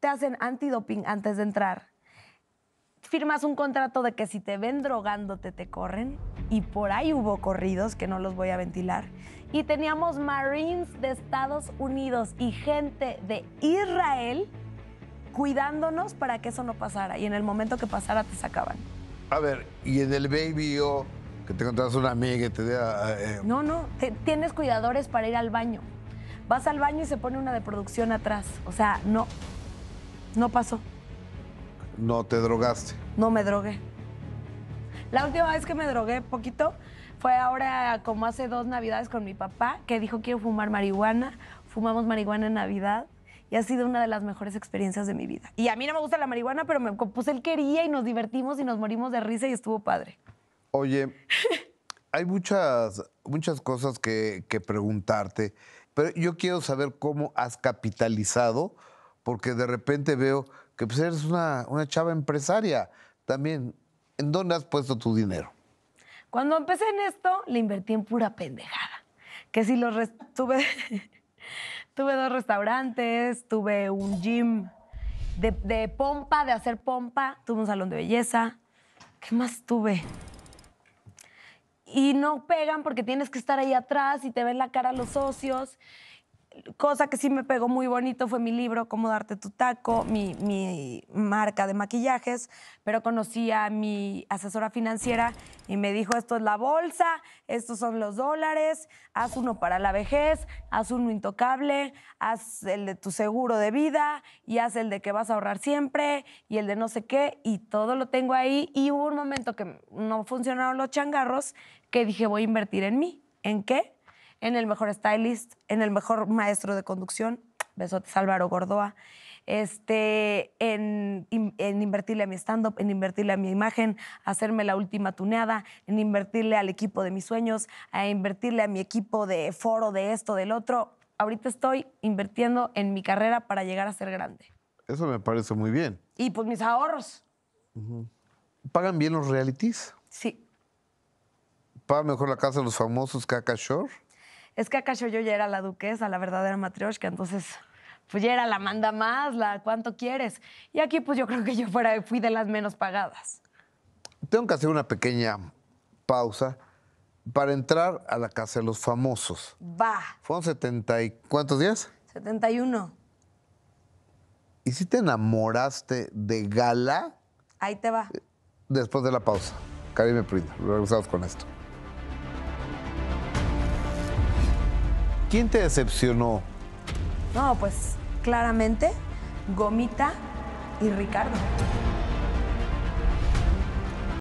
te hacen antidoping antes de entrar. Firmas un contrato de que si te ven drogando te corren y por ahí hubo corridos que no los voy a ventilar. Y teníamos Marines de Estados Unidos y gente de Israel cuidándonos para que eso no pasara y en el momento que pasara te sacaban. A ver, y en el Baby o que te encontras una amiga y te da... Eh, eh. No, no, tienes cuidadores para ir al baño. Vas al baño y se pone una de producción atrás. O sea, no, no pasó. No te drogaste. No me drogué. La última vez que me drogué poquito fue ahora como hace dos navidades con mi papá, que dijo quiero fumar marihuana. Fumamos marihuana en Navidad y ha sido una de las mejores experiencias de mi vida. Y a mí no me gusta la marihuana, pero me puse él quería y nos divertimos y nos morimos de risa y estuvo padre. Oye, hay muchas, muchas cosas que preguntarte, pero yo quiero saber cómo has capitalizado porque de repente veo que pues, eres una, chava empresaria también. ¿En dónde has puesto tu dinero? Cuando empecé en esto, le invertí en pura pendejada. Que si los tuve, tuve dos restaurantes, tuve un gym de, de, pompa, de hacer pompa, tuve un salón de belleza. ¿Qué más tuve? Y no pegan porque tienes que estar ahí atrás y te ven la cara los socios cosa que sí me pegó muy bonito fue mi libro, Cómo darte tu taco, mi, mi, marca de maquillajes, pero conocí a mi asesora financiera y me dijo, esto es la bolsa, estos son los dólares, haz uno para la vejez, haz uno intocable, haz el de tu seguro de vida y haz el de que vas a ahorrar siempre y el de no sé qué y todo lo tengo ahí y hubo un momento que no funcionaron los changarros que dije, voy a invertir en mí. ¿En qué? en el mejor stylist, en el mejor maestro de conducción, besotes Álvaro Gordoa, este, en, invertirle a mi stand-up, en invertirle a mi imagen, hacerme la última tuneada, en invertirle al equipo de mis sueños, a invertirle a mi equipo de foro, de esto, del otro. Ahorita estoy invirtiendo en mi carrera para llegar a ser grande. Eso me parece muy bien. Y pues mis ahorros. ¿Pagan bien los realities? Sí. ¿Paga mejor la casa de los famosos Kaka Shore? es que acaso yo ya era la duquesa, la verdadera matrioshka, entonces pues ya era la manda más, la cuánto quieres. Y aquí pues yo creo que yo fuera, fui de las menos pagadas. Tengo que hacer una pequeña pausa para entrar a la casa de los famosos. Va. Fueron 70 y cuántos días? 71. ¿Y si te enamoraste de Gala? Ahí te va. Después de la pausa. Karime lo regresamos con esto. ¿Quién te decepcionó? No, pues claramente Gomita y Ricardo.